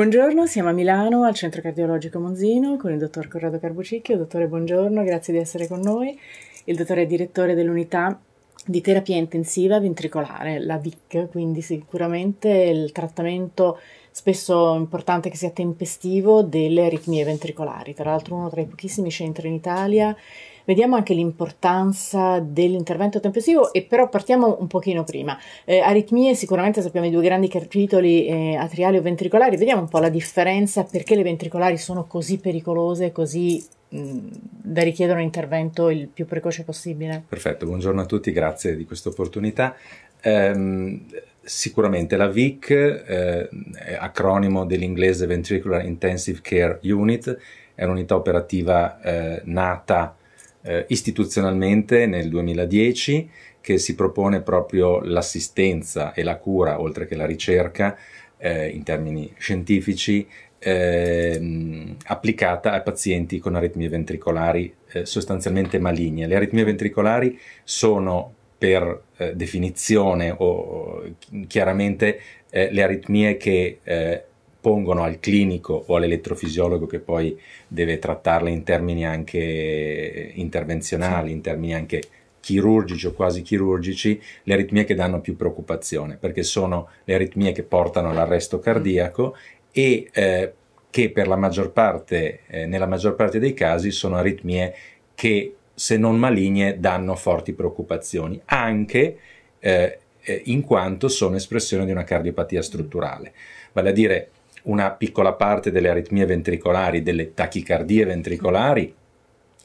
Buongiorno, siamo a Milano al Centro Cardiologico Monzino con il dottor Corrado Carbucicchio. Dottore, buongiorno, grazie di essere con noi. Il dottore è direttore dell'unità di terapia intensiva ventricolare, la VIC, quindi sicuramente il trattamento spesso importante che sia tempestivo delle aritmie ventricolari, tra l'altro uno tra i pochissimi centri in Italia Vediamo anche l'importanza dell'intervento tempestivo e però partiamo un pochino prima. Eh, aritmie sicuramente sappiamo i due grandi capitoli eh, atriali o ventricolari, vediamo un po' la differenza perché le ventricolari sono così pericolose, così da richiedere un intervento il più precoce possibile. Perfetto, buongiorno a tutti, grazie di questa opportunità. Ehm, sicuramente la VIC, eh, acronimo dell'inglese Ventricular Intensive Care Unit, è un'unità operativa eh, nata eh, istituzionalmente nel 2010 che si propone proprio l'assistenza e la cura, oltre che la ricerca, eh, in termini scientifici, eh, applicata a pazienti con aritmie ventricolari eh, sostanzialmente maligne. Le aritmie ventricolari sono per eh, definizione o chiaramente eh, le aritmie che pongono al clinico o all'elettrofisiologo che poi deve trattarle in termini anche intervenzionali, sì. in termini anche chirurgici o quasi chirurgici, le aritmie che danno più preoccupazione, perché sono le aritmie che portano all'arresto mm. cardiaco e eh, che per la maggior parte, eh, nella maggior parte dei casi sono aritmie che se non maligne danno forti preoccupazioni, anche eh, eh in quanto sono espressione di una cardiopatia mm. strutturale. Vale a dire una piccola parte delle aritmie ventricolari, delle tachicardie ventricolari,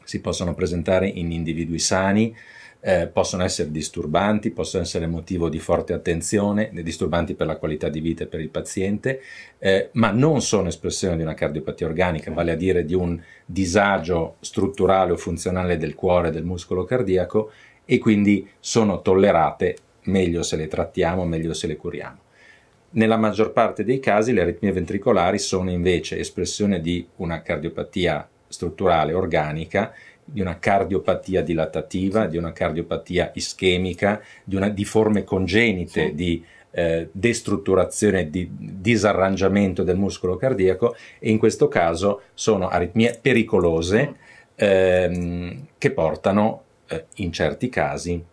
si possono presentare in individui sani, eh, possono essere disturbanti, possono essere motivo di forte attenzione, disturbanti per la qualità di vita e per il paziente, eh, ma non sono espressione di una cardiopatia organica, vale a dire di un disagio strutturale o funzionale del cuore e del muscolo cardiaco e quindi sono tollerate meglio se le trattiamo, meglio se le curiamo. Nella maggior parte dei casi le aritmie ventricolari sono invece espressione di una cardiopatia strutturale organica, di una cardiopatia dilatativa, di una cardiopatia ischemica, di, una, di forme congenite sì. di eh, destrutturazione, di disarrangiamento del muscolo cardiaco e in questo caso sono aritmie pericolose mm. ehm, che portano eh, in certi casi,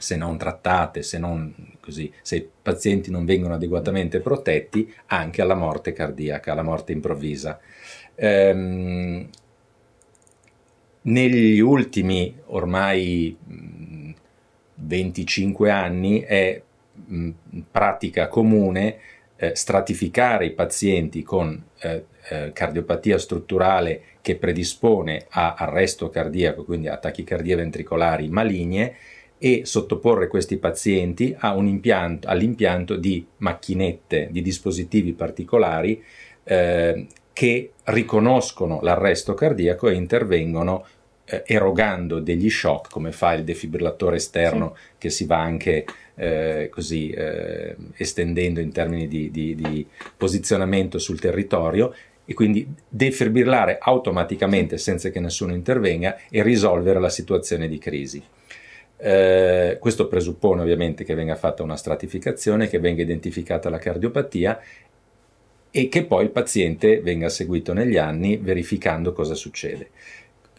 se non trattate, se non così, se i pazienti non vengono adeguatamente protetti, anche alla morte cardiaca, alla morte improvvisa. Ehm, negli ultimi ormai 25 mm, anni è mm, pratica comune eh, stratificare i pazienti con eh, eh, cardiopatia strutturale che predispone a arresto cardiaco, quindi a tachicardia ventricolari maligne, e sottoporre questi pazienti impianto, all'impianto di macchinette, di dispositivi particolari eh, che riconoscono l'arresto cardiaco e intervengono eh, erogando degli shock come fa il defibrillatore esterno sì. che si va anche eh, così eh, estendendo in termini di, di, di posizionamento sul territorio e quindi defibrillare automaticamente senza che nessuno intervenga e risolvere la situazione di crisi. Eh, questo presuppone ovviamente che venga fatta una stratificazione, che venga identificata la cardiopatia e che poi il paziente venga seguito negli anni verificando cosa succede.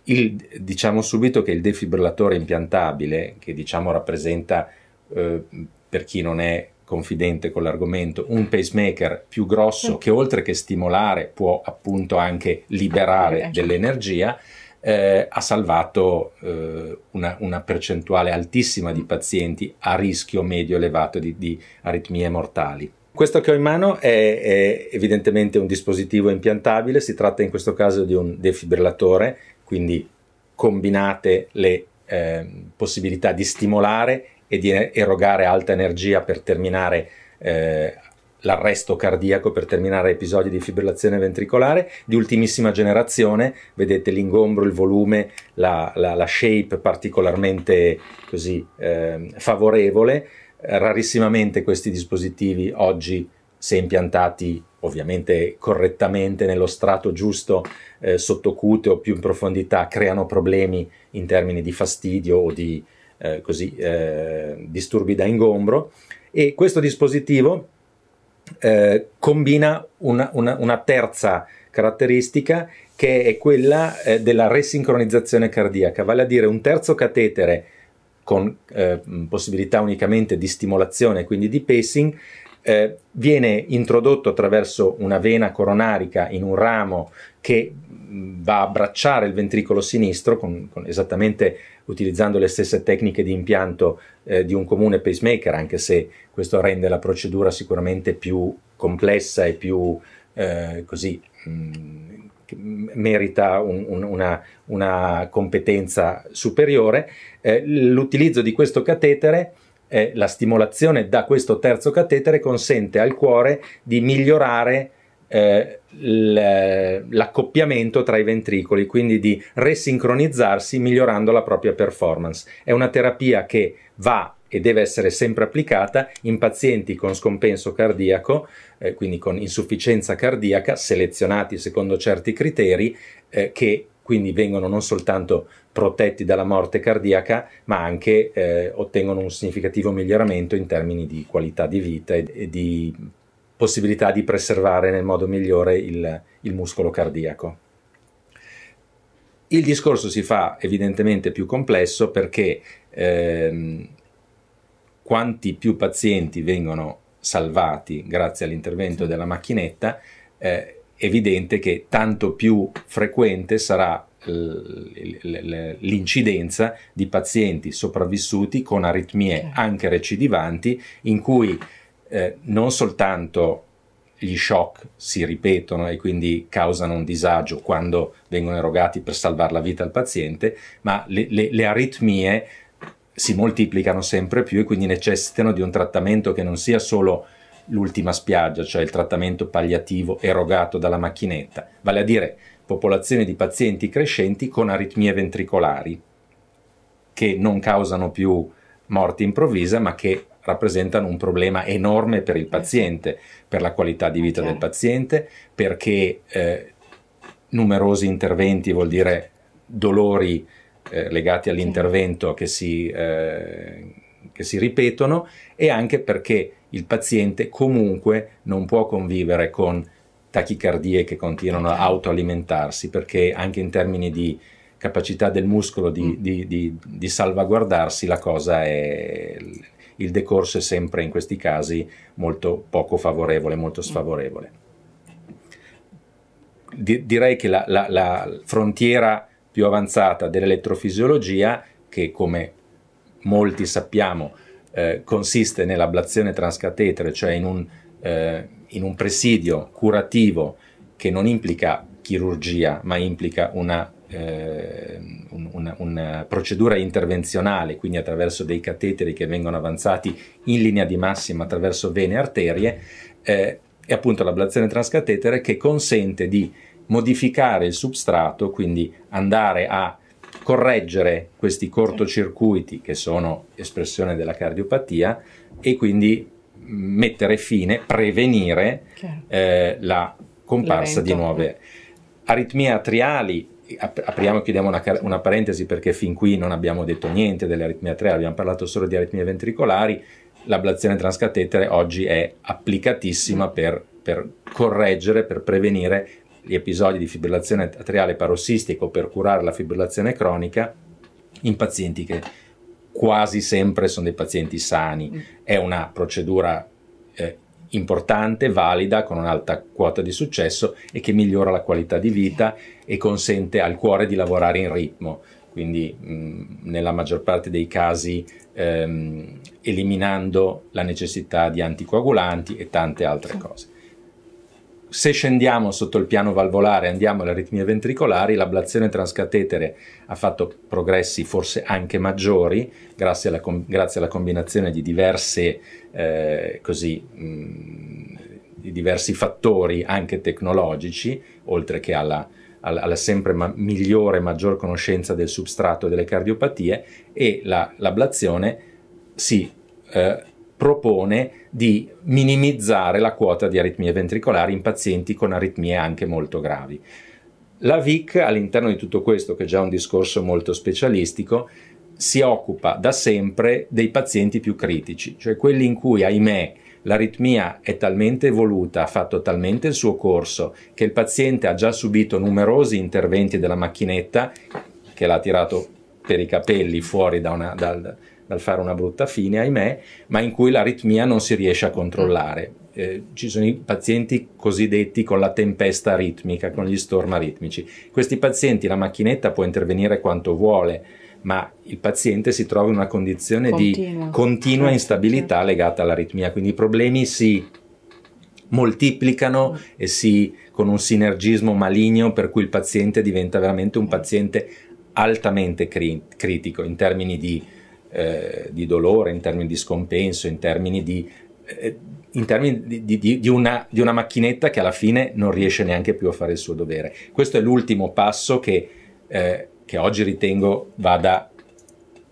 Il, diciamo subito che il defibrillatore impiantabile, che diciamo rappresenta, eh, per chi non è confidente con l'argomento, un pacemaker più grosso che oltre che stimolare può appunto anche liberare dell'energia, eh, ha salvato eh, una, una, percentuale altissima di pazienti a rischio medio elevato di, di aritmie mortali. Questo che ho in mano è, è, evidentemente un dispositivo impiantabile, si tratta in questo caso di un defibrillatore, quindi combinate le eh, possibilità di stimolare e di erogare alta energia per terminare eh, l'arresto cardiaco per terminare episodi di fibrillazione ventricolare di ultimissima generazione, vedete l'ingombro, il volume, la, la, la shape particolarmente così, eh, favorevole. Rarissimamente questi dispositivi oggi, se impiantati ovviamente correttamente nello strato giusto eh, sottocuteo più in profondità, creano problemi in termini di fastidio o di eh, così, eh, disturbi da ingombro. E questo dispositivo eh, combina una, una, una, terza caratteristica che è quella eh, della resincronizzazione cardiaca, vale a dire un terzo catetere con eh, possibilità unicamente di stimolazione, quindi di pacing, eh, viene introdotto attraverso una vena coronarica in un ramo che mm, va a abbracciare il ventricolo sinistro, con, con esattamente utilizzando le stesse tecniche di impianto eh, di un comune pacemaker, anche se questo rende la procedura sicuramente più complessa e più eh, così. Mh, mm, merita un, un, una, una, competenza superiore. Eh, l'utilizzo di questo catetere eh, la stimolazione da questo terzo catetere consente al cuore di migliorare eh, l'accoppiamento tra i ventricoli, quindi di resincronizzarsi migliorando la propria performance. È una terapia che va e deve essere sempre applicata in pazienti con scompenso cardiaco, eh, quindi con insufficienza cardiaca, selezionati secondo certi criteri, eh, che quindi vengono non soltanto protetti dalla morte cardiaca, ma anche eh, ottengono un significativo miglioramento in termini di qualità di vita e, di possibilità di preservare nel modo migliore il, il muscolo cardiaco. Il discorso si fa evidentemente più complesso perché ehm, quanti più pazienti vengono salvati grazie all'intervento della macchinetta, eh, evidente che tanto più frequente sarà eh, l'incidenza di pazienti sopravvissuti con aritmie certo. anche recidivanti in cui eh, non soltanto gli shock si ripetono e quindi causano un disagio quando vengono erogati per salvare la vita al paziente, ma le, le, le aritmie si moltiplicano sempre più e quindi necessitano di un trattamento che non sia solo l'ultima spiaggia, cioè il trattamento palliativo erogato dalla macchinetta, vale a dire popolazione di pazienti crescenti con aritmie ventricolari che non causano più morte improvvisa ma che rappresentano un problema enorme per il paziente, per la qualità di vita okay. del paziente, perché eh, numerosi interventi vuol dire dolori eh, legati all'intervento che, eh, che si ripetono e anche perché il paziente comunque non può convivere con tachicardie che continuano a autoalimentarsi perché anche in termini di capacità del muscolo di, mm. di, di, di salvaguardarsi la cosa è il decorso è sempre in questi casi molto poco favorevole, molto mm. sfavorevole. direi che la, la, la frontiera più avanzata dell'elettrofisiologia, che come molti sappiamo eh, consiste nell'ablazione transcatetere, cioè in un, eh, in un, presidio curativo che non implica chirurgia, ma implica una, eh, un, una, una procedura intervenzionale, quindi attraverso dei cateteri che vengono avanzati in linea di massima attraverso vene e arterie, è eh, appunto l'ablazione transcatetere che consente di modificare il substrato, quindi andare a correggere questi cortocircuiti che sono espressione della cardiopatia e quindi mettere fine, prevenire eh, la comparsa di nuove aritmie atriali. Apriamo e chiudiamo una, una, parentesi perché fin qui non abbiamo detto niente delle aritmie atriali, abbiamo parlato solo di aritmie ventricolari. L'ablazione transcatetere oggi è applicatissima mm. per, per correggere, per prevenire gli episodi di fibrillazione atriale parossistico per curare la fibrillazione cronica in pazienti che quasi sempre sono dei pazienti sani. Mm. È una procedura eh, importante, valida, con un'alta quota di successo e che migliora la qualità di vita e consente al cuore di lavorare in ritmo. Quindi mh, mm, nella maggior parte dei casi ehm, eliminando la necessità di anticoagulanti e tante altre cose se scendiamo sotto il piano valvolare e andiamo alle aritmie ventricolari, l'ablazione transcatetere ha fatto progressi forse anche maggiori grazie alla, grazie alla combinazione di, diverse, eh, così, mh, di diversi fattori anche tecnologici, oltre che alla, alla, alla sempre ma migliore, maggior conoscenza del substrato e delle cardiopatie, e l'ablazione si... si... Eh, propone di minimizzare la quota di aritmie ventricolari in pazienti con aritmie anche molto gravi. La VIC all'interno di tutto questo, che è già un discorso molto specialistico, si occupa da sempre dei pazienti più critici, cioè quelli in cui, ahimè, l'aritmia è talmente evoluta, ha fatto talmente il suo corso, che il paziente ha già subito numerosi interventi della macchinetta che l'ha tirato per i capelli fuori da una, dal, dal, fare una brutta fine, ahimè, ma in cui l'aritmia non si riesce a controllare. Eh, ci sono i pazienti cosiddetti con la tempesta ritmica, con gli storm aritmici. Questi pazienti la macchinetta può intervenire quanto vuole, ma il paziente si trova in una condizione continua. di continua certo, instabilità certo. legata all'aritmia, quindi i problemi si moltiplicano e si, con un sinergismo maligno per cui il paziente diventa veramente un eh. paziente altamente cri- critico in termini di, eh, di, dolore, in termini di scompenso, in termini di, eh, in termini di, una, di, una, macchinetta che alla fine non riesce neanche più a fare il suo dovere. Questo è l'ultimo passo che, eh, che oggi ritengo vada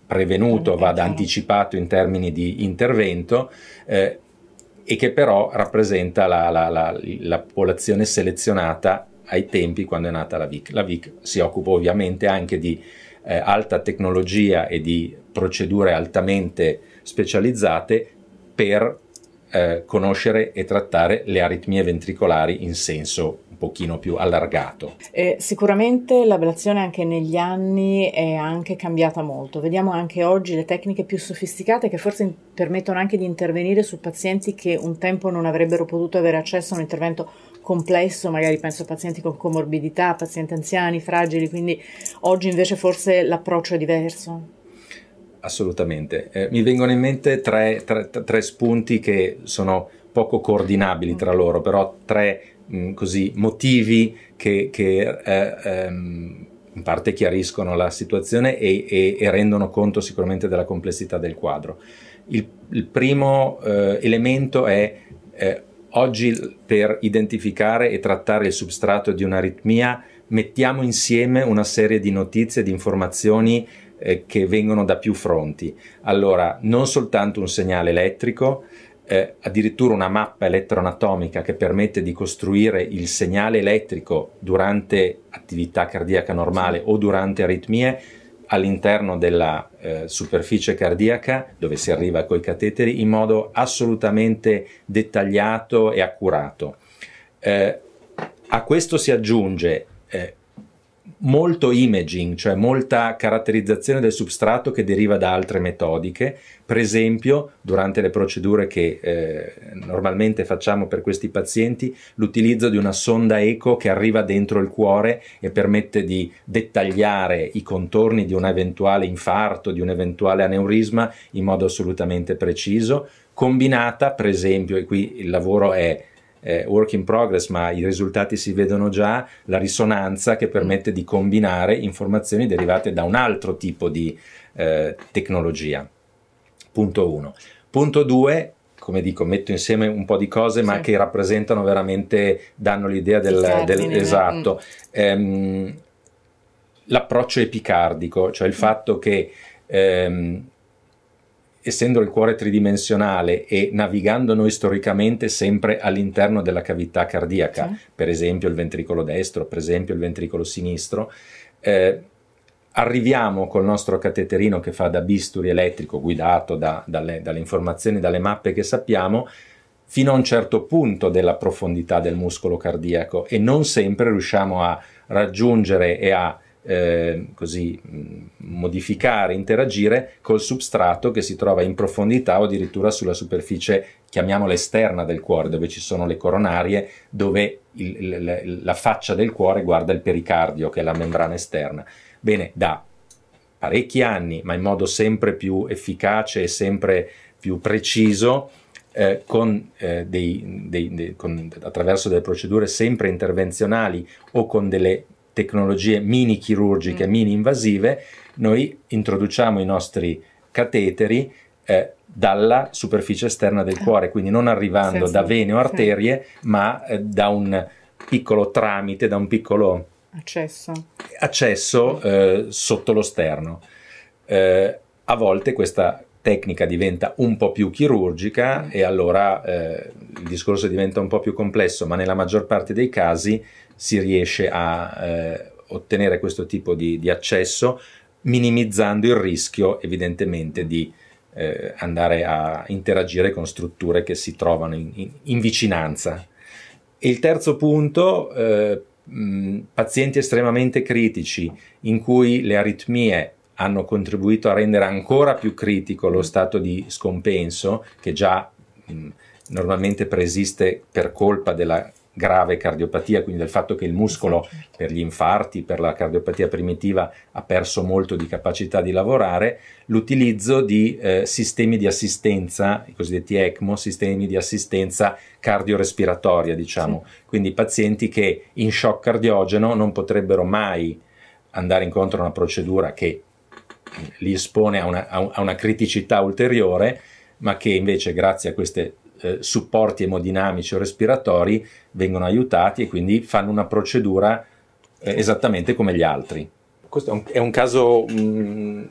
prevenuto, vada anticipato in termini di intervento eh, e che però rappresenta la, la, la, la popolazione selezionata ai tempi quando è nata la VIC. La VIC si occupa ovviamente anche di eh, alta tecnologia e di procedure altamente specializzate per eh, conoscere e trattare le aritmie ventricolari in senso un pochino più allargato. Eh, sicuramente l'ablazione anche negli anni è anche cambiata molto. Vediamo anche oggi le tecniche più sofisticate che forse permettono anche di intervenire su pazienti che un tempo non avrebbero potuto avere accesso a un intervento complesso, magari penso a pazienti con comorbidità, pazienti anziani, fragili, quindi oggi invece forse l'approccio è diverso. Assolutamente. Eh, mi vengono in mente tre, tre, tre, spunti che sono poco coordinabili tra loro, però tre mh, mm, così, motivi che, che eh, ehm, in parte chiariscono la situazione e, e, e, rendono conto sicuramente della complessità del quadro. Il, il primo eh, elemento è eh, Oggi per identificare e trattare il substrato di un'aritmia mettiamo insieme una serie di notizie, di informazioni eh, che vengono da più fronti. Allora, non soltanto un segnale elettrico, eh, addirittura una mappa elettroanatomica che permette di costruire il segnale elettrico durante attività cardiaca normale o durante aritmie, all'interno della eh, superficie cardiaca dove si arriva coi cateteri in modo assolutamente dettagliato e accurato. Eh, a questo si aggiunge eh, molto imaging, cioè molta caratterizzazione del substrato che deriva da altre metodiche. Per esempio, durante le procedure che eh, normalmente facciamo per questi pazienti, l'utilizzo di una sonda eco che arriva dentro il cuore e permette di dettagliare i contorni di un eventuale infarto, di un eventuale aneurisma in modo assolutamente preciso, combinata, per esempio, e qui il lavoro è eh, work in progress, ma i risultati si vedono già, la risonanza che permette di combinare informazioni derivate da un altro tipo di eh, tecnologia. Punto 1. Punto 2, come dico, metto insieme un po' di cose, ma sì. che rappresentano veramente, danno l'idea del, del mm. esatto. Ehm, l'approccio epicardico, cioè il mm. fatto che ehm, essendo il cuore tridimensionale e navigando noi storicamente sempre all'interno della cavità cardiaca, sì. per esempio il ventricolo destro, per esempio il ventricolo sinistro, eh, arriviamo col nostro cateterino che fa da bisturi elettrico guidato da, dalle, dalle, informazioni, dalle mappe che sappiamo, fino a un certo punto della profondità del muscolo cardiaco e non sempre riusciamo a raggiungere e a Ehm, così modificare, interagire col substrato che si trova in profondità o addirittura sulla superficie, chiamiamola esterna del cuore, dove ci sono le coronarie, dove il, il, la faccia del cuore guarda il pericardio, che è la membrana esterna. Bene, da parecchi anni, ma in modo sempre più efficace e sempre più preciso, eh, con, eh, dei, dei, dei, con, attraverso delle procedure sempre intervenzionali o con delle tecnologie mini chirurgiche, mm. mini invasive, noi introduciamo i nostri cateteri eh, dalla superficie esterna del ah. cuore, quindi non arrivando sì, da vene o arterie, sì. ma eh, da un piccolo tramite, da un piccolo accesso, accesso eh, sotto lo sterno. Eh, a volte questa tecnica diventa un po' più chirurgica mm. e allora eh, il discorso diventa un po' più complesso, ma nella maggior parte dei casi si riesce a eh, ottenere questo tipo di, di, accesso, minimizzando il rischio evidentemente di eh, andare a interagire con strutture che si trovano in, in, in vicinanza. il terzo punto, eh, mh, mm, pazienti estremamente critici in cui le aritmie hanno contribuito a rendere ancora più critico lo stato di scompenso che già mh, mm, normalmente preesiste per colpa della grave cardiopatia, quindi del fatto che il muscolo certo. per gli infarti, per la cardiopatia primitiva ha perso molto di capacità di lavorare, l'utilizzo di eh, sistemi di assistenza, i cosiddetti ECMO, sistemi di assistenza cardiorespiratoria, diciamo, sì. quindi pazienti che in shock cardiogeno non potrebbero mai andare incontro a una procedura che li espone a una, a una criticità ulteriore, ma che invece grazie a queste eh, supporti emodinamici o respiratori vengono aiutati e quindi fanno una procedura eh, esattamente come gli altri. Questo è un, è un caso mh, mm,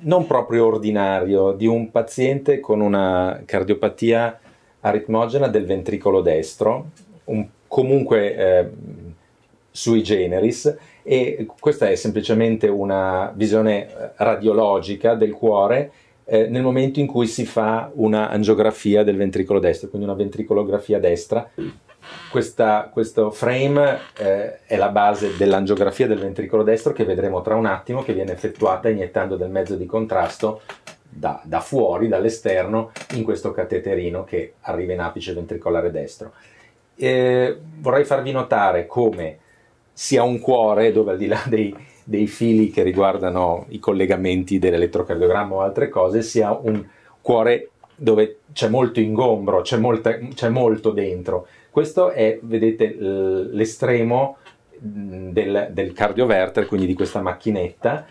non proprio ordinario di un paziente con una cardiopatia aritmogena del ventricolo destro, un, comunque eh, sui generis, e questa è semplicemente una visione eh, radiologica del cuore eh, nel momento in cui si fa una angiografia del ventricolo destro, quindi una ventricolografia destra. Questa, questo frame eh, è la base dell'angiografia del ventricolo destro che vedremo tra un attimo, che viene effettuata iniettando del mezzo di contrasto da, da fuori, dall'esterno, in questo cateterino che arriva in apice ventricolare destro. Eh, vorrei farvi notare come sia un cuore, dove al di là dei, dei fili che riguardano i collegamenti dell'elettrocardiogramma o altre cose, sia un cuore dove c'è molto ingombro, c'è, molta, c'è molto dentro. Questo è, vedete, l'estremo mm, del, del cardioverter, quindi di questa macchinetta,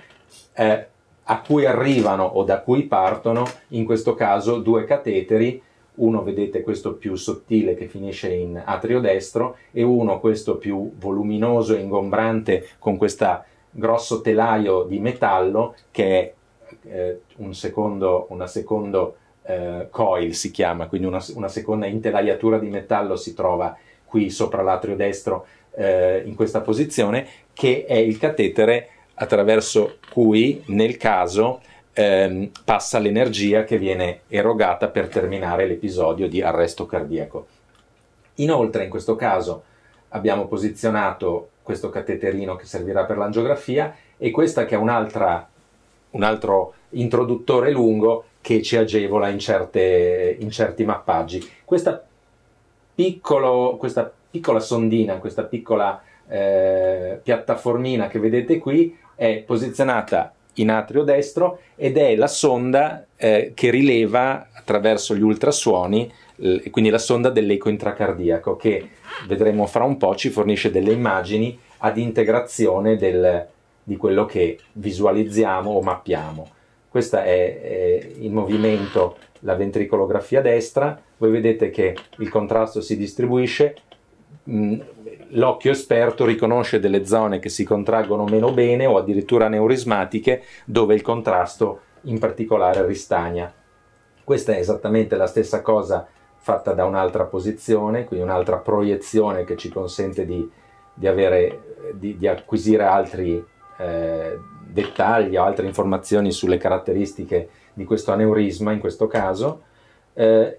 eh, a cui arrivano o da cui partono, in questo caso, due cateteri uno vedete questo più sottile che finisce in atrio destro e uno questo più voluminoso e ingombrante con questa grosso telaio di metallo che è eh, un secondo, una seconda eh, coil si chiama, quindi una, una, seconda intelaiatura di metallo si trova qui sopra l'atrio destro eh, in questa posizione, che è il catetere attraverso cui nel caso ehm, passa l'energia che viene erogata per terminare l'episodio di arresto cardiaco. Inoltre in questo caso abbiamo posizionato questo cateterino che servirà per l'angiografia e questa che è un'altra, un altro introduttore lungo che ci agevola in, certe, in certi mappaggi. Questa, piccolo, questa, piccola sondina, questa piccola eh, piattaformina che vedete qui è posizionata in atrio destro ed è la sonda eh, che rileva attraverso gli ultrasuoni quindi la sonda dell'eco intracardiaco che vedremo fra un po' ci fornisce delle immagini ad integrazione del, di quello che visualizziamo o mappiamo. Questo è, è il movimento, la ventricolografia destra, voi vedete che il contrasto si distribuisce, mm, l'occhio esperto riconosce delle zone che si contraggono meno bene o addirittura neurismatiche dove il contrasto in particolare ristagna. Questa è esattamente la stessa cosa fatta da un'altra posizione, quindi un'altra proiezione che ci consente di, di, avere, di, di acquisire altri eh, dettagli o altre informazioni sulle caratteristiche di questo aneurisma in questo caso. Eh,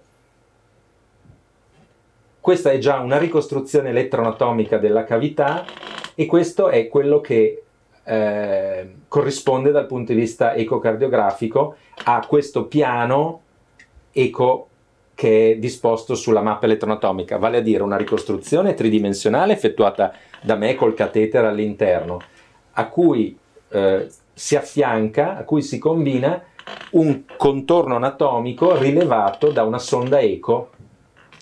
questa è già una ricostruzione elettroanatomica della cavità e questo è quello che eh, corrisponde dal punto di vista ecocardiografico a questo piano eco che è disposto sulla mappa elettronatomica, vale a dire una ricostruzione tridimensionale effettuata da me col catetere all'interno, a cui eh, si affianca, a cui si combina un contorno anatomico rilevato da una sonda eco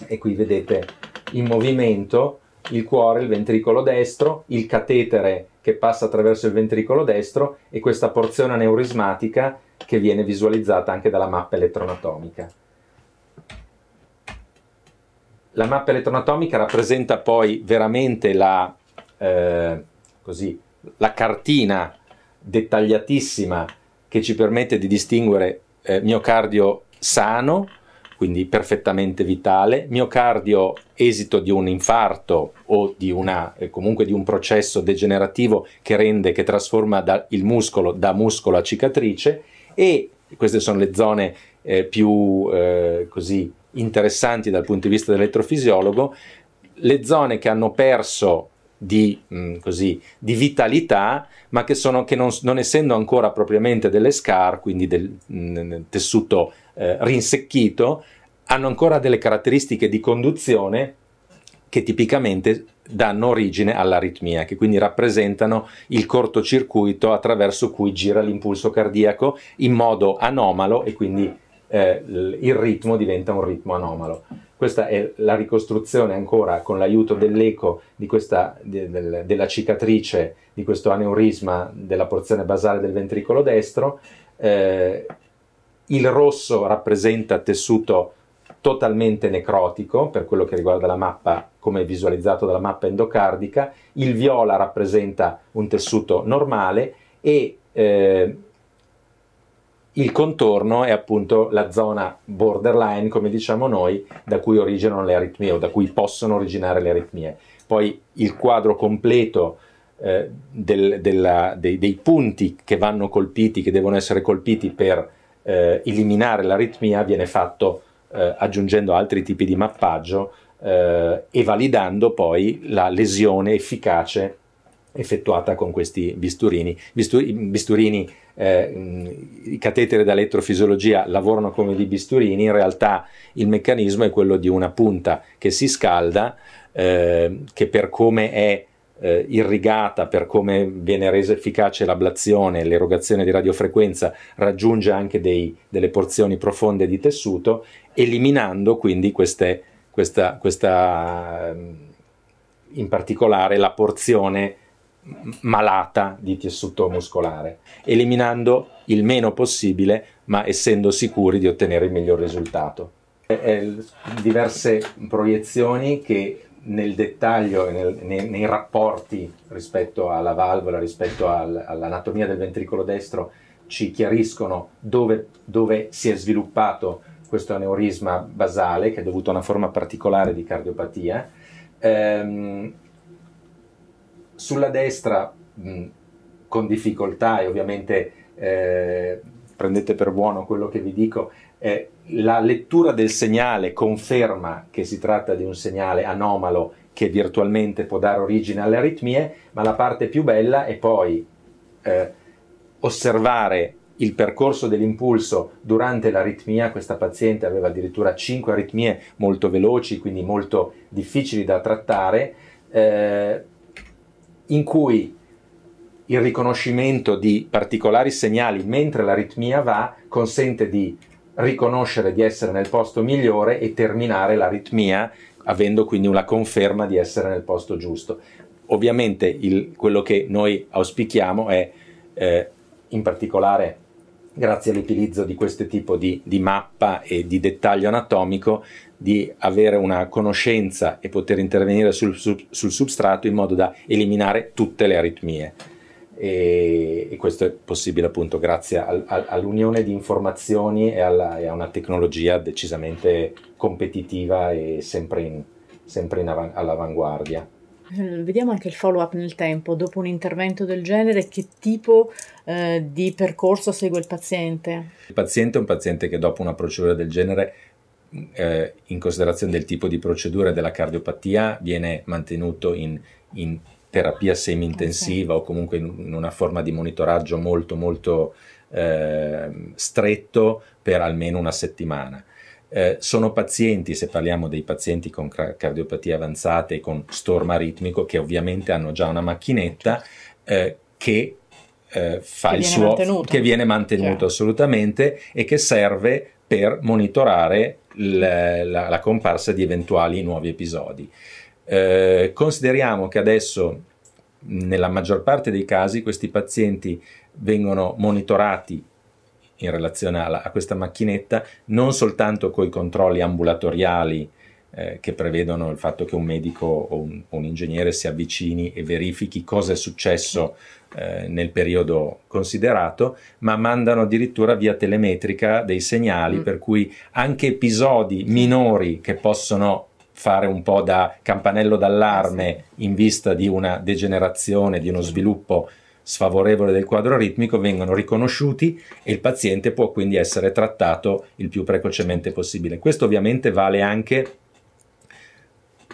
e qui vedete in movimento il cuore, il ventricolo destro, il catetere che passa attraverso il ventricolo destro e questa porzione neurismatica che viene visualizzata anche dalla mappa elettronatomica. La mappa elettronatomica rappresenta poi veramente la, eh, così, la cartina dettagliatissima che ci permette di distinguere eh, miocardio sano, quindi perfettamente vitale, miocardio esito di un infarto o di una, eh, comunque di un processo degenerativo che rende, che trasforma da, il muscolo da muscolo a cicatrice e queste sono le zone eh, più eh, così interessanti dal punto di vista dell'elettrofisiologo, le zone che hanno perso di, mh, mm, così, di vitalità, ma che, sono, che non, non, essendo ancora propriamente delle scar, quindi del mh, mm, tessuto eh, rinsecchito, hanno ancora delle caratteristiche di conduzione che tipicamente danno origine all'aritmia, che quindi rappresentano il cortocircuito attraverso cui gira l'impulso cardiaco in modo anomalo e quindi eh, il ritmo diventa un ritmo anomalo. Questa è la ricostruzione ancora con l'aiuto dell'eco questa, de, de, della cicatrice di questo aneurisma della porzione basale del ventricolo destro. Eh, il rosso rappresenta tessuto totalmente necrotico per quello che riguarda la mappa come visualizzato dalla mappa endocardica, il viola rappresenta un tessuto normale e eh, il contorno è appunto la zona borderline, come diciamo noi, da cui originano le aritmie o da cui possono originare le aritmie. Poi il quadro completo eh, del, della, dei, dei, punti che vanno colpiti, che devono essere colpiti per eh, eliminare l'aritmia, viene fatto eh, aggiungendo altri tipi di mappaggio eh, e validando poi la lesione efficace effettuata con questi bisturini. Bisturi, bisturini, eh, i catetere da elettrofisiologia lavorano come dei bisturini, in realtà il meccanismo è quello di una punta che si scalda, eh, che per come è eh, irrigata, per come viene resa efficace l'ablazione, l'erogazione di radiofrequenza, raggiunge anche dei, delle porzioni profonde di tessuto, eliminando quindi queste, questa, questa, mm, in particolare la porzione malata di tessuto muscolare, eliminando il meno possibile, ma essendo sicuri di ottenere il miglior risultato. diverse proiezioni che nel dettaglio e nei, nei, rapporti rispetto alla valvola, rispetto al, all'anatomia del ventricolo destro, ci chiariscono dove, dove si è sviluppato questo aneurisma basale, che è dovuto a una forma particolare di cardiopatia. Ehm, sulla destra, mh, con difficoltà e ovviamente eh, prendete per buono quello che vi dico, eh, la lettura del segnale conferma che si tratta di un segnale anomalo che virtualmente può dare origine alle aritmie, ma la parte più bella è poi eh, osservare il percorso dell'impulso durante l'aritmia, questa paziente aveva addirittura 5 aritmie molto veloci, quindi molto difficili da trattare, eh, in cui il riconoscimento di particolari segnali mentre l'aritmia va consente di riconoscere di essere nel posto migliore e terminare l'aritmia avendo quindi una conferma di essere nel posto giusto. Ovviamente il, quello che noi auspichiamo è eh, in particolare grazie all'utilizzo di questo tipo di, di, mappa e di dettaglio anatomico, di avere una conoscenza e poter intervenire sul, sul, sul substrato in modo da eliminare tutte le aritmie. E, e questo è possibile appunto grazie al, al, all'unione di informazioni e, alla, e, a una tecnologia decisamente competitiva e sempre, in, sempre in av- all'avanguardia vediamo anche il follow up nel tempo, dopo un intervento del genere, che tipo eh, di percorso segue il paziente? Il paziente è un paziente che dopo una procedura del genere, eh, in considerazione del tipo di procedura e della cardiopatia, viene mantenuto in, in terapia semi-intensiva okay. o comunque in, una forma di monitoraggio molto molto eh, stretto per almeno una settimana. Eh, sono pazienti, se parliamo dei pazienti con cardiopatie avanzate e con storma ritmico, che ovviamente hanno già una macchinetta eh, che eh, fa che il suo, mantenuto. che viene mantenuto cioè. assolutamente e che serve per monitorare la, la, la comparsa di eventuali nuovi episodi. Eh, consideriamo che adesso nella maggior parte dei casi questi pazienti vengono monitorati in relazione alla, a questa macchinetta, non soltanto con i controlli ambulatoriali eh, che prevedono il fatto che un medico o un, un, ingegnere si avvicini e verifichi cosa è successo eh, nel periodo considerato, ma mandano addirittura via telemetrica dei segnali mm. per cui anche episodi minori che possono fare un po' da campanello d'allarme in vista di una degenerazione, di uno sviluppo sfavorevole del quadro ritmico vengono riconosciuti e il paziente può quindi essere trattato il più precocemente possibile. Questo ovviamente vale anche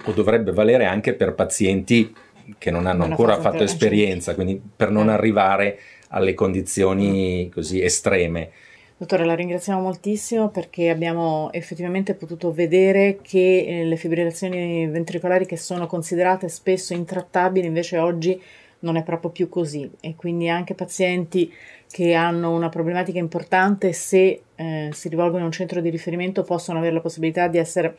o dovrebbe valere anche per pazienti che non hanno non ancora fatto, fatto esperienza, quindi per non eh. arrivare alle condizioni mm. così estreme. Dottore, la ringraziamo moltissimo perché abbiamo effettivamente potuto vedere che eh, le fibrillazioni ventricolari che sono considerate spesso intrattabili invece oggi non è proprio più così e quindi anche pazienti che hanno una problematica importante se eh, si rivolgono a un centro di riferimento possono avere la possibilità di essere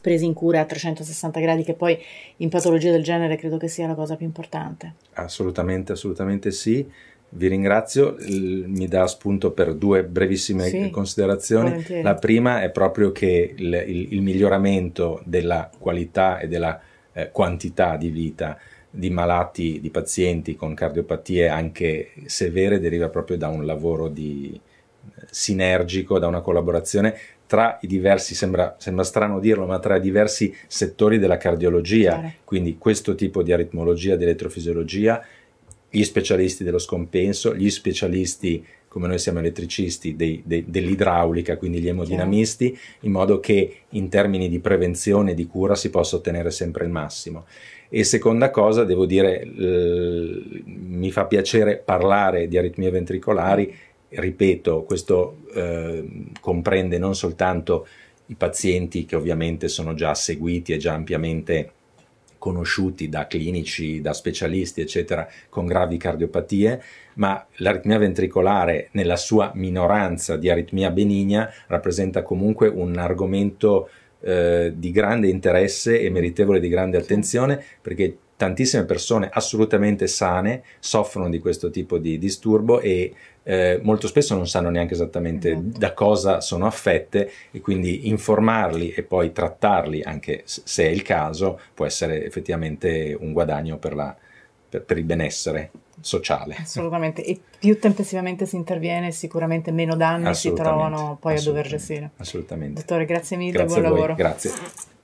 presi in cura a 360 gradi, che poi in patologie del genere credo che sia la cosa più importante. Assolutamente, assolutamente sì. Vi ringrazio, mi dà spunto per due brevissime sì, considerazioni. Volentieri. La prima è proprio che il, il, il, miglioramento della qualità e della eh, quantità di vita di malati, di pazienti con cardiopatie anche severe deriva proprio da un lavoro di, eh, sinergico, da una collaborazione tra i diversi, sembra, sembra, strano dirlo, ma tra i diversi settori della cardiologia, Chiaro. quindi questo tipo di aritmologia, di elettrofisiologia, gli specialisti dello scompenso, gli specialisti, come noi siamo elettricisti, dei, dei, dell'idraulica, quindi gli emodinamisti, Chiaro. in modo che in termini di prevenzione e di cura si possa ottenere sempre il massimo. E seconda cosa, devo dire, mi fa piacere parlare di aritmie ventricolari, ripeto, questo eh, comprende non soltanto i pazienti che ovviamente sono già seguiti e già ampiamente conosciuti da clinici, da specialisti, eccetera, con gravi cardiopatie, ma l'aritmia ventricolare nella sua minoranza di aritmia benigna rappresenta comunque un argomento eh, di grande interesse e meritevole di grande attenzione perché tantissime persone assolutamente sane soffrono di questo tipo di disturbo e eh, molto spesso non sanno neanche esattamente mm da cosa sono affette e quindi informarli e poi trattarli anche se è il caso può essere effettivamente un guadagno per la, per, per il benessere sociale. Assolutamente, e più tempestivamente si interviene, sicuramente meno danni si trovano poi a dover gestire. Assolutamente. Dottore, grazie mille, grazie buon lavoro. Grazie.